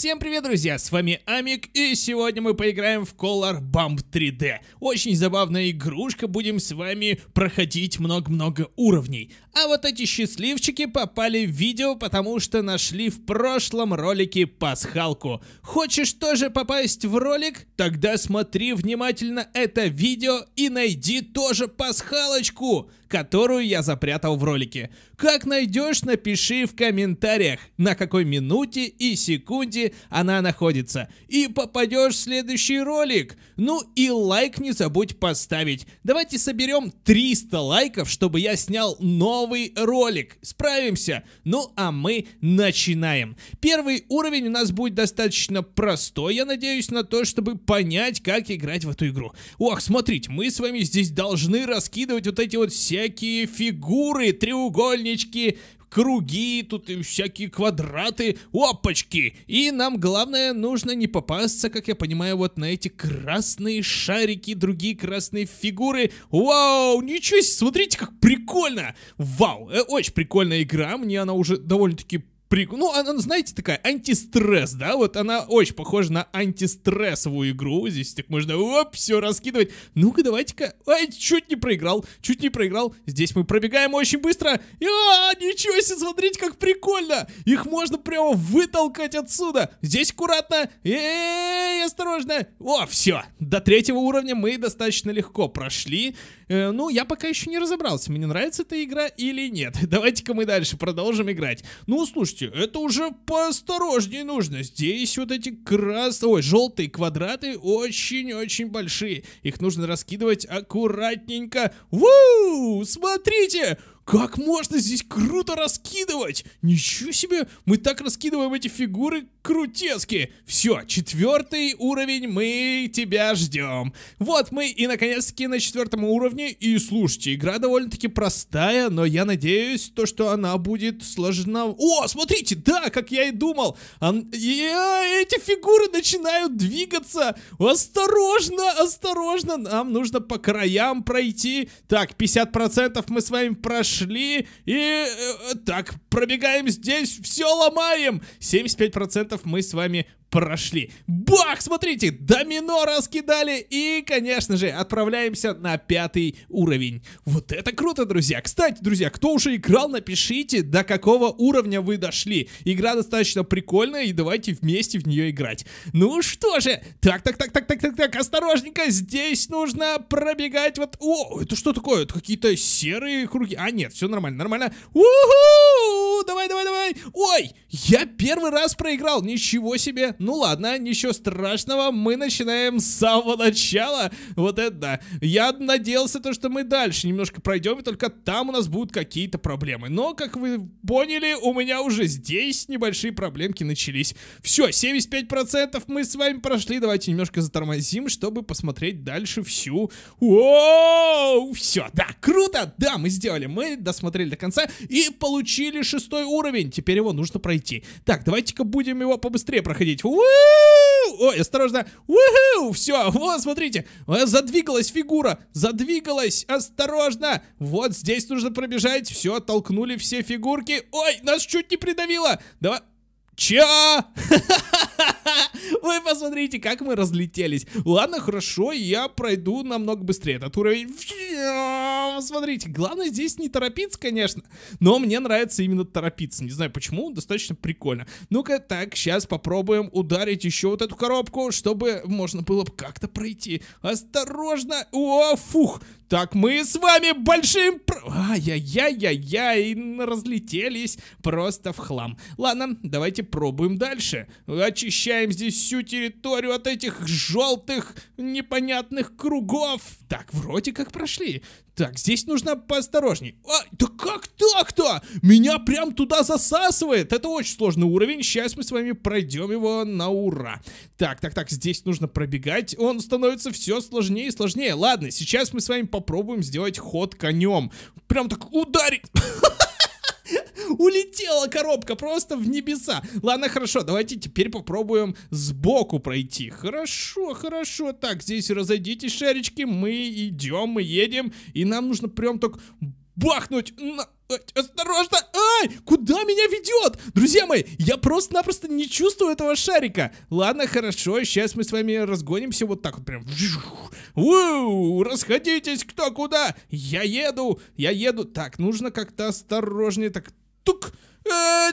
Всем привет, друзья, с вами Амик, и сегодня мы поиграем в Color Bump 3D. Очень забавная игрушка, будем с вами проходить много-много уровней. А вот эти счастливчики попали в видео, потому что нашли в прошлом ролике пасхалку. Хочешь тоже попасть в ролик? Тогда смотри внимательно это видео и найди тоже пасхалочку! которую я запрятал в ролике. Как найдешь, напиши в комментариях, на какой минуте и секунде она находится. И попадешь в следующий ролик. Ну и лайк не забудь поставить. Давайте соберем 300 лайков, чтобы я снял новый ролик. Справимся. Ну а мы начинаем. Первый уровень у нас будет достаточно простой, я надеюсь на то, чтобы понять, как играть в эту игру. Ох, смотрите, мы с вами здесь должны раскидывать вот эти вот все всякие фигуры, треугольнички, круги, тут и всякие квадраты, опачки. И нам главное нужно не попасться, как я понимаю, вот на эти красные шарики, другие красные фигуры. Вау, ничего себе, смотрите, как прикольно. Вау, э, очень прикольная игра, мне она уже довольно-таки Прик... Ну, она, знаете, такая антистресс, да? Вот она очень похожа на антистрессовую игру. Здесь так можно, оп, все раскидывать. Ну-ка, давайте-ка. Ай, чуть не проиграл, чуть не проиграл. Здесь мы пробегаем очень быстро. И, а, ничего себе, смотрите, как прикольно. Их можно прямо вытолкать отсюда. Здесь аккуратно. Эй, э, осторожно. О, все. До третьего уровня мы достаточно легко прошли. Э, ну, я пока еще не разобрался, мне нравится эта игра или нет. Давайте-ка мы дальше продолжим играть. Ну, слушайте, скорости. Это уже поосторожнее нужно. Здесь вот эти красные, ой, желтые квадраты очень-очень большие. Их нужно раскидывать аккуратненько. Вуу, Смотрите! Как можно здесь круто раскидывать? Ничего себе, мы так раскидываем эти фигуры крутецки. Все, четвертый уровень, мы тебя ждем. Вот мы и наконец-таки на четвертом уровне. И слушайте, игра довольно-таки простая, но я надеюсь, то, что она будет сложна... О, смотрите, да, как я и думал. Он... И, эти фигуры начинают двигаться. Осторожно, осторожно, нам нужно по краям пройти. Так, 50% мы с вами прошли пошли и э, э, так пробегаем здесь, все ломаем. 75% мы с вами прошли. Бах, смотрите, домино раскидали и, конечно же, отправляемся на пятый уровень. Вот это круто, друзья. Кстати, друзья, кто уже играл, напишите, до какого уровня вы дошли. Игра достаточно прикольная и давайте вместе в нее играть. Ну что же, так, так, так, так, так, так, так, осторожненько, здесь нужно пробегать вот... О, это что такое? Это какие-то серые круги. А, нет, все нормально, нормально. Уху! Давай, давай, давай. Ой, я первый раз проиграл. Ничего себе. Ну ладно, ничего страшного, мы начинаем с самого начала. Вот это да. Я надеялся, то, что мы дальше немножко пройдем, и только там у нас будут какие-то проблемы. Но, как вы поняли, у меня уже здесь небольшие проблемки начались. Все, 75% мы с вами прошли. Давайте немножко затормозим, чтобы посмотреть дальше всю... Оу! Все, да, круто! Да, мы сделали. Мы досмотрели до конца и получили шестой уровень. Теперь его нужно пройти. Так, давайте-ка будем его побыстрее проходить. Ой, осторожно. Уху! Все, вот, смотрите. Э, задвигалась фигура. Задвигалась. Осторожно. Вот здесь нужно пробежать. Все, толкнули все фигурки. Ой, нас чуть не придавило. Давай. Чё? Вы посмотрите, как мы разлетелись. Ладно, хорошо, я пройду намного быстрее этот уровень. Смотрите, главное здесь не торопиться, конечно. Но мне нравится именно торопиться. Не знаю почему, достаточно прикольно. Ну-ка, так, сейчас попробуем ударить еще вот эту коробку, чтобы можно было как-то пройти. Осторожно. О, фух. Так, мы с вами большим... Ай-яй-яй-яй-яй, разлетелись просто в хлам. Ладно, давайте пробуем дальше. Очищаем Зачищаем здесь всю территорию от этих желтых непонятных кругов. Так, вроде как прошли. Так, здесь нужно поосторожней. А, да как так-то? Меня прям туда засасывает. Это очень сложный уровень. Сейчас мы с вами пройдем его на ура. Так, так, так, здесь нужно пробегать. Он становится все сложнее и сложнее. Ладно, сейчас мы с вами попробуем сделать ход конем. Прям так ударить. улетела коробка просто в небеса. Ладно, хорошо, давайте теперь попробуем сбоку пройти. Хорошо, хорошо. Так, здесь разойдитесь, шарички. Мы идем, мы едем. И нам нужно прям так бахнуть на... Осторожно! Ай! Куда меня ведет? Друзья мои, я просто-напросто не чувствую этого шарика. Ладно, хорошо, сейчас мы с вами разгонимся вот так вот прям. Уу, расходитесь кто куда. Я еду, я еду. Так, нужно как-то осторожнее. Так, тук Да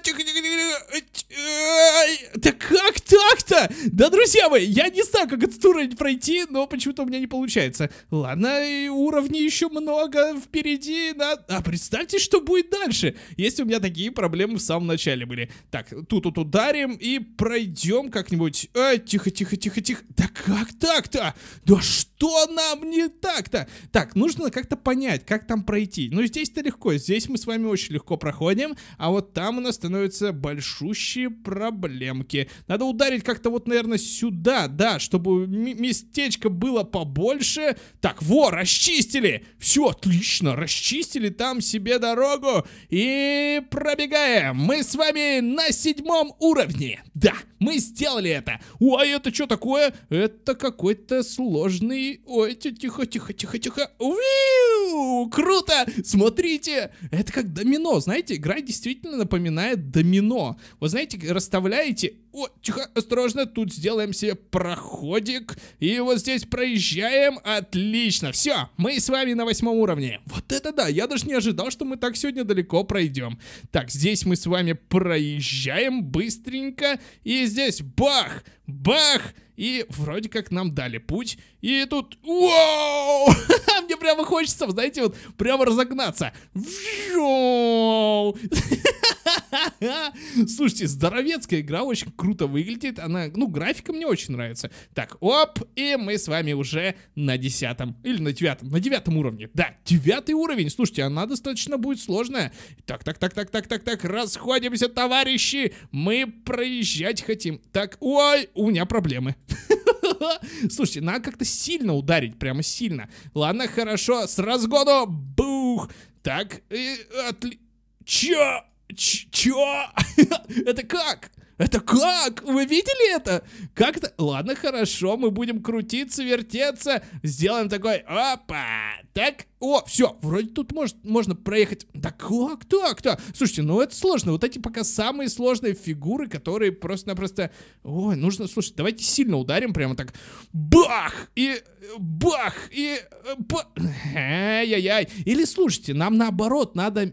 как так-то? Да, друзья мои, я не знаю, как этот уровень пройти, но почему-то у меня не получается. Ладно, и уровней еще много впереди. Надо... А представьте, что будет дальше, если у меня такие проблемы в самом начале были. Так, тут тут ударим и пройдем как-нибудь. Э, тихо, тихо, тихо, тихо. Да как так-то? Да что нам не так-то? Так, нужно как-то понять, как там пройти. Ну, здесь-то легко, здесь мы с вами очень легко проходим, а вот там там у нас становятся большущие проблемки. Надо ударить как-то вот, наверное, сюда, да, чтобы местечко было побольше. Так, во, расчистили! Все, отлично, расчистили там себе дорогу. И пробегаем. Мы с вами на седьмом уровне. Да, мы сделали это. Ой, это что такое? Это какой-то сложный... Ой, тихо, тихо, тихо, тихо. Уиу! круто, смотрите, это как домино, знаете, игра действительно напоминает домино. Вы знаете, расставляете о, тихо, осторожно, тут сделаем себе проходик. И вот здесь проезжаем. Отлично, все, мы с вами на восьмом уровне. Вот это да, я даже не ожидал, что мы так сегодня далеко пройдем. Так, здесь мы с вами проезжаем быстренько. И здесь бах, бах. И вроде как нам дали путь. И тут... Вау! Мне прямо хочется, знаете, вот прямо разогнаться. Вжоу! Слушайте, здоровецкая игра очень круто выглядит. Она, ну, графика мне очень нравится. Так, оп, и мы с вами уже на десятом или на девятом, на девятом уровне. Да, девятый уровень. Слушайте, она достаточно будет сложная. Так, так, так, так, так, так, так, расходимся, товарищи. Мы проезжать хотим. Так, ой, у меня проблемы. Слушайте, надо как-то сильно ударить, прямо сильно. Ладно, хорошо, с разгону, бух. Так, и отли... Чё? Ч чё? это как? Это как? Вы видели это? Как то Ладно, хорошо, мы будем крутиться, вертеться. Сделаем такой... Опа! Так, о, все, вроде тут может, можно проехать. Да как так-то? Слушайте, ну это сложно. Вот эти пока самые сложные фигуры, которые просто-напросто... Ой, нужно... слушайте, давайте сильно ударим прямо так. Бах! И... Бах! И... Ба... Э, ай-яй-яй. Или, слушайте, нам наоборот надо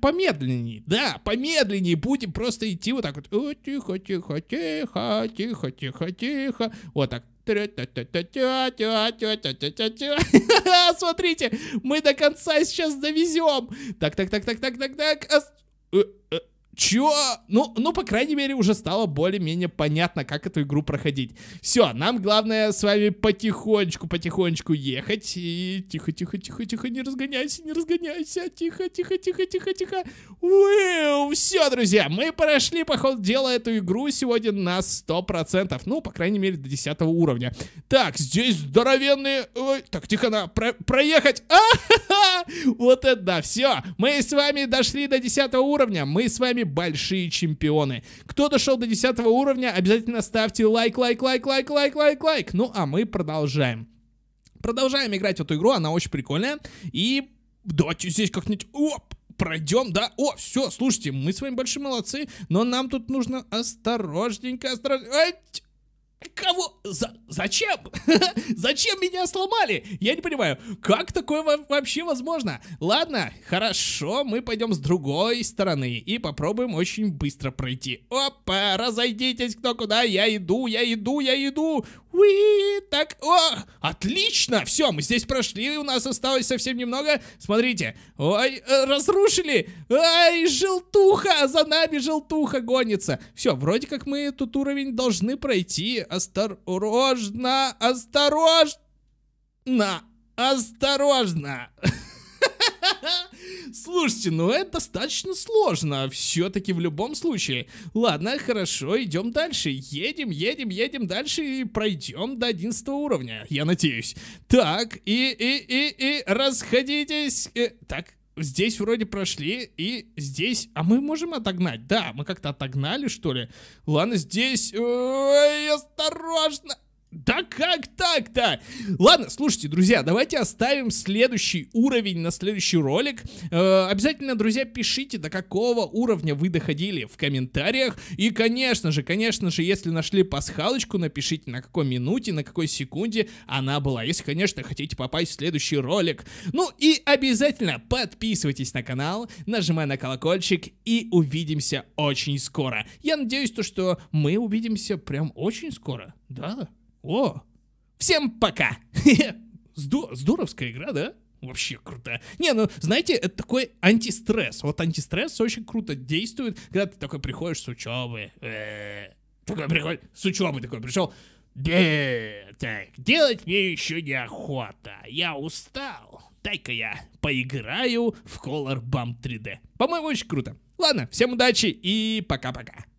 помедленнее. Да, помедленнее будем просто идти вот так вот. О, тихо, тихо, тихо, тихо, тихо, тихо. Вот так. Смотрите, мы до конца сейчас довезем. Так, так, так, так, так, так, так. Чё? Ну, ну, по крайней мере, уже стало более-менее понятно, как эту игру проходить. Все, нам главное с вами потихонечку, потихонечку ехать. И тихо, тихо, тихо, тихо, не разгоняйся, не разгоняйся. Тихо, тихо, тихо, тихо, тихо. все, друзья, мы прошли, по ходу дела, эту игру сегодня на 100%. Ну, по крайней мере, до 10 уровня. Так, здесь здоровенные... Ой, так, тихо, на, про проехать. А -ха -ха! Вот это да, все. Мы с вами дошли до 10 уровня. Мы с вами большие чемпионы. Кто дошел до 10 уровня, обязательно ставьте лайк, лайк, лайк, лайк, лайк, лайк, лайк. Ну а мы продолжаем. Продолжаем играть в эту игру, она очень прикольная. И давайте здесь как-нибудь... Оп! пройдем, да? О, все, слушайте, мы с вами большие молодцы, но нам тут нужно осторожненько, осторожненько. Кого? За... Зачем? Зачем меня сломали? Я не понимаю, как такое вообще возможно? Ладно, хорошо, мы пойдем с другой стороны и попробуем очень быстро пройти. Опа, разойдитесь кто куда, я иду, я иду, я иду. Уи, так, Отлично! Все, мы здесь прошли, у нас осталось совсем немного. Смотрите. Ой, э, разрушили! Ай, желтуха! За нами желтуха гонится. Все, вроде как мы этот уровень должны пройти. Осторожно, осторожно! Осторожно! Слушайте, ну это достаточно сложно, а все-таки в любом случае. Ладно, хорошо, идем дальше. Едем, едем, едем дальше и пройдем до 11 уровня, я надеюсь. Так, и, и, и, и, расходитесь. И, э, так, здесь вроде прошли, и здесь... А мы можем отогнать? Да, мы как-то отогнали, что ли? Ладно, здесь... Ой, осторожно! Да как так-то? Ладно, слушайте, друзья, давайте оставим следующий уровень на следующий ролик. Э, обязательно, друзья, пишите, до какого уровня вы доходили в комментариях. И, конечно же, конечно же, если нашли пасхалочку, напишите, на какой минуте, на какой секунде она была. Если, конечно, хотите попасть в следующий ролик. Ну и обязательно подписывайтесь на канал, нажимая на колокольчик и увидимся очень скоро. Я надеюсь, то, что мы увидимся прям очень скоро. Да? О, всем пока. Здоровская игра, да? Вообще круто. Не, ну, знаете, это такой антистресс. Вот антистресс очень круто действует, когда ты такой приходишь с учебы. Э, такой приходишь, с учебы такой пришел. Так, делать мне еще неохота. Я устал. Дай-ка я поиграю в Color Bomb 3D. По-моему, очень круто. Ладно, всем удачи и пока-пока.